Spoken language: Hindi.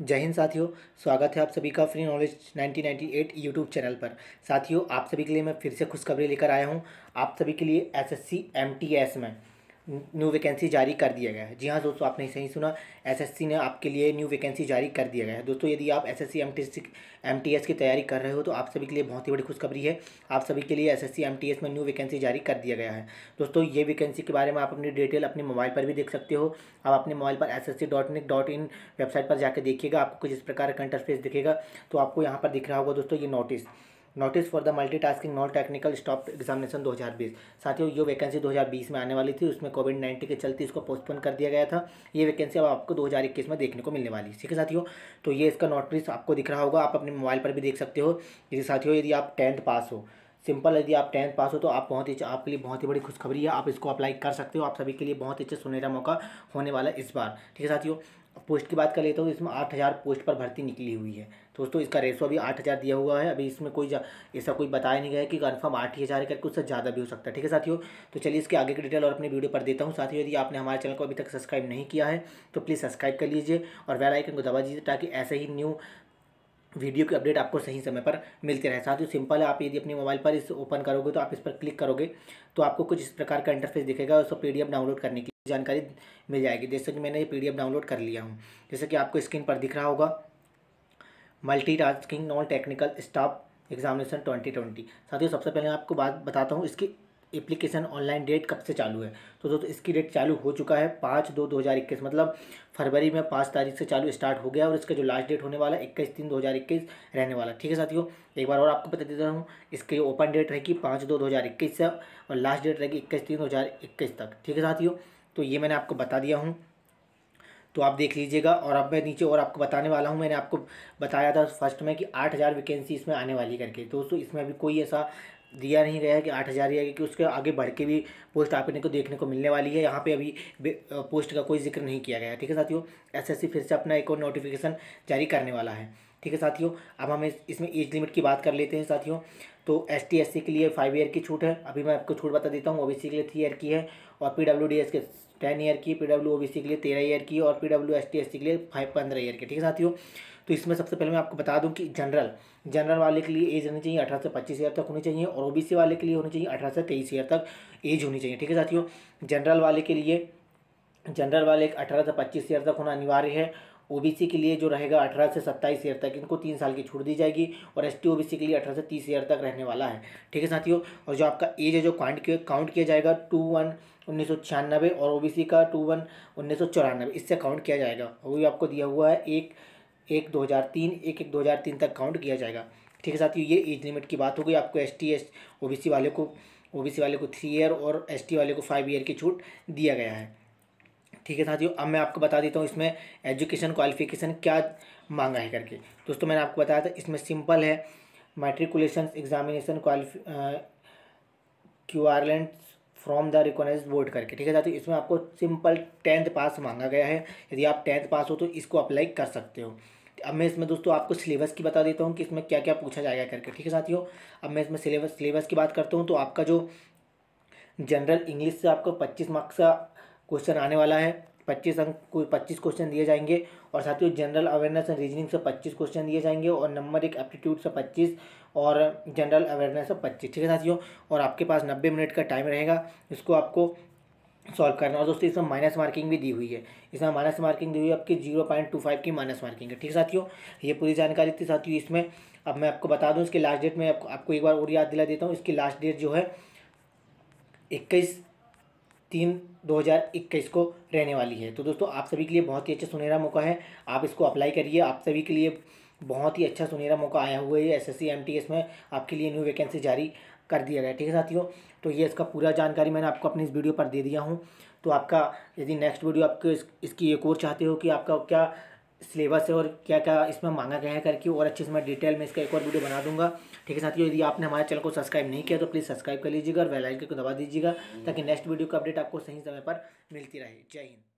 जय हिंद साथियों स्वागत है आप सभी का फ्री नॉलेज 1998 यूट्यूब चैनल पर साथियों आप सभी के लिए मैं फिर से खुशखबरी लेकर आया हूँ आप सभी के लिए एसएससी एमटीएस में न्यू वैकेंसी जारी कर दिया गया है जी हाँ दोस्तों आपने सही सुना एसएससी ने आपके लिए न्यू वैकेंसी जारी कर दिया गया है दोस्तों यदि आप एसएससी एमटीएस एमटीएस की तैयारी कर रहे हो तो आप सभी के लिए बहुत ही बड़ी खुशखबरी है आप सभी के लिए एसएससी एमटीएस में न्यू वैकेंसी जारी कर दिया गया है दोस्तों ये वैकेंसी के बारे में आप अपनी डिटेल अपने मोबाइल पर भी देख सकते हो आप अपने मोबाइल पर एस वेबसाइट पर जाकर देखिएगा आपको किस प्रकार का इंटरफेस दिखेगा तो आपको यहाँ पर दिख रहा होगा दोस्तों ये notice notice for the multitasking non technical staff examination 2020 साथियों ये वैकेंसी 2020 में आने वाली थी उसमें कोविड नाइन्टीन के चलते इसको पोस्टपोन कर दिया गया था ये वैकेंसी अब आपको 2021 में देखने को मिलने वाली है ठीक है साथियों तो ये इसका नोटिस आपको दिख रहा होगा आप अपने मोबाइल पर भी देख सकते हो यदि साथियों यदि आप टेंथ पास हो सिंपल यदि आप टेंथ पास हो तो आप बहुत ही आपके लिए बहुत ही बड़ी खुशखबरी है आप इसको अप्लाई कर सकते हो आप सभी के लिए बहुत ही अच्छा सुनहरा मौका होने वाला है इस बार ठीक है साथियों पोस्ट की बात कर लेता हूँ इसमें आठ हज़ार पोस्ट पर भर्ती निकली हुई है दोस्तों इसका रेशो अभी आठ हज़ार दिया हुआ है अभी इसमें कोई ऐसा कोई बताया नहीं गया है कि कन्फर्म आठ ही हज़ार है करके उससे ज़्यादा भी हो सकता है ठीक है साथियों तो चलिए इसके आगे की डिटेल और अपनी वीडियो पर देता हूँ साथियों यदि आपने हमारे चैनल को अभी तक सब्सक्राइब नहीं किया है तो प्लीज़ सब्सक्राइब कर लीजिए और वेलाइकन को दबा दीजिए ताकि ऐसे ही न्यू वीडियो की अपडेट आपको सही समय पर मिलते रहे साथियों सिंपल है आप यदि अपने मोबाइल पर इस ओपन करोगे तो आप इस पर क्लिक करोगे तो आपको कुछ इस प्रकार का इंटरफेस दिखेगा उसको पी डाउनलोड करने की जानकारी मिल जाएगी जैसे कि मैंने ये पी डाउनलोड कर लिया हूँ जैसे कि आपको स्क्रीन पर दिख रहा होगा multi tasking non technical staff examination twenty twenty साथियों सबसे पहले मैं आपको बात बताता हूँ इसकी एप्लीकेशन ऑनलाइन डेट कब से चालू है तो दोस्तों इसकी डेट चालू हो चुका है पाँच दो दो हज़ार इक्कीस मतलब फरवरी में पाँच तारीख से चालू स्टार्ट हो गया और इसका जो लास्ट डेट होने वाला है इक्कीस तीन दो हज़ार इक्कीस रहने वाला ठीक है साथियों एक बार और आपको बता देता हूँ इसकी ओपन डेट रहेगी पाँच दो दो हज़ार इक्कीस से और लास्ट डेट रहेगी इक्कीस तीन दो हज़ार इक्कीस तक ठीक है साथियों तो ये मैंने आपको बता दिया हूँ तो आप देख लीजिएगा और अब मैं नीचे और आपको बताने वाला हूँ मैंने आपको बताया था फर्स्ट में कि आठ हज़ार वैकेंसी इसमें आने वाली करके दोस्तों इसमें अभी कोई ऐसा दिया नहीं गया है कि आठ हज़ार या कि उसके आगे बढ़ के भी पोस्ट आपने को देखने को मिलने वाली है यहाँ पे अभी पोस्ट का कोई जिक्र नहीं किया गया ठीक है साथियों एसएससी फिर से अपना एक और नोटिफिकेशन जारी करने वाला है ठीक है साथियों अब हम इसमें एज लिमिट की बात कर लेते हैं साथियों तो एस टी एस सी के लिए फाइव ईयर की छूट है अभी मैं आपको छूट बता देता हूँ ओ बी सी के लिए थ्री ईयर की है और पी डब्ल्यू डी एस के टेन ईयर की P W O B C के लिए तेरह ईयर की और P W S T S C के लिए फाइव पंद्रह ईयर की ठीक है साथियों तो इसमें सबसे पहले मैं आपको बता दूं कि जनरल जनरल वाले के लिए एज होनी चाहिए अठारह से पच्चीस ईयर तक होनी चाहिए और ओबीसी वाले के लिए होनी चाहिए अठारह से तेईस ईयर तक एज होनी चाहिए ठीक है साथियों जनरल वाले के लिए जनरल वाले अठारह से पच्चीस ईयर तक होना अनिवार्य है ओबीसी के लिए जो रहेगा अठारह से सत्ताईस ईयर तक इनको तीन साल की छूट दी जाएगी और एस टी के लिए अठारह से तीस ईयर तक रहने वाला है ठीक है साथियों और जो आपका एज है जो काउंट किया काउंट किया जाएगा टू वन उन्नीस सौ छियानबे और ओ का टू वन उन्नीस सौ चौरानबे इससे काउंट किया जाएगा और वो भी आपको दिया हुआ है एक एक दो हज़ार तीन एक एक दो हज़ार तीन तक काउंट किया जाएगा ठीक है साथियों ये एज लिमिट की बात हो गई आपको S T S O B C वाले को ओ बी सी वाले को थ्री ईयर और एस टी वाले को फाइव ईयर की छूट दिया गया है ठीक है साथियों अब मैं आपको बता देता हूँ इसमें एजुकेशन क्वालिफिकेशन क्या मांगा है करके दोस्तों मैंने आपको बताया था इसमें सिंपल है मैट्रिकुलेशन एग्जामिनेशन क्वालिफ क्यू आर फ्रॉम द रिकोनाइज बोर्ड करके ठीक है साथियों इसमें आपको सिंपल टेंथ पास मांगा गया है यदि आप टेंथ पास हो तो इसको अप्लाई कर सकते हो अब मैं इसमें दोस्तों आपको सिलेबस की बता देता हूँ कि इसमें क्या क्या पूछा जाएगा करके ठीक है साथियों अब मैं इसमें सिलेबस सिलेबस की बात करता हूँ तो आपका जो जनरल इंग्लिश से आपको पच्चीस मार्क्स का क्वेश्चन आने वाला है पच्चीस अंक पच्चीस क्वेश्चन दिए जाएंगे और साथियों जनरल अवेयरनेस एंड रीजनिंग से पच्चीस क्वेश्चन दिए जाएंगे और नंबर एक एप्टीट्यूड से पच्चीस और जनरल अवेयरनेस से पच्चीस ठीक है साथियों और आपके पास नब्बे मिनट का टाइम रहेगा इसको आपको सॉल्व करना और दोस्तों इसमें माइनस मार्किंग भी दी हुई है इसमें माइनस मार्किंग दी हुई है आपकी जीरो पॉइंट टू फाइव की माइनस मार्किंग है ठीक है साथियों ये पूरी जानकारी थी साथियों इसमें अब मैं आपको बता दूं इसकी लास्ट डेट में आपको आपको एक बार और याद दिला देता हूँ इसकी लास्ट डेट जो है इक्कीस तीन 2021 को रहने वाली है तो दोस्तों आप सभी के लिए बहुत ही अच्छा सुनहरा मौका है आप इसको अप्लाई करिए आप सभी के लिए बहुत ही अच्छा सुनहरा मौका आया हुआ है एस एस में आपके लिए न्यू वैकेंसी जारी कर दिया गया ठीक है साथियों तो ये इसका पूरा जानकारी मैंने आपको अपनी इस वीडियो पर दे दिया हूँ तो आपका यदि नेक्स्ट वीडियो आपको इस, इसकी एक और चाहते हो कि आपका क्या सिलेबस है और क्या क्या इसमें मांगा गया है करके और अच्छे से मैं डिटेल में इसका एक और वीडियो बना दूंगा ठीक है साथियों यदि आपने हमारे चैनल को सब्सक्राइब नहीं किया तो प्लीज़ सब्सक्राइब कर लीजिएगा और वेलाइकन को दबा दीजिएगा ताकि नेक्स्ट वीडियो का अपडेट आपको सही समय पर मिलती रहे जय हिंद